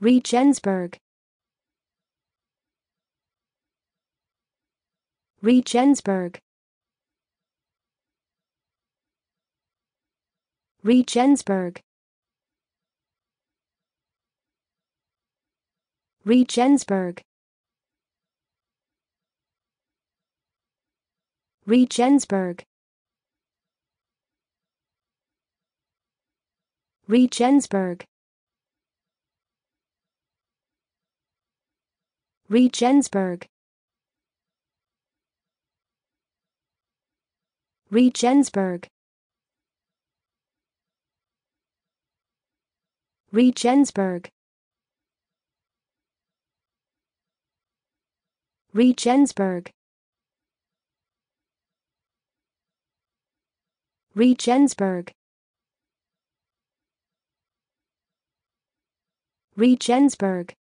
Regensburg Regensburg Regensburg Regensburg Regensburg Regensburg Regensburg Regensburg Regensburg Regensburg Regensburg Regensburg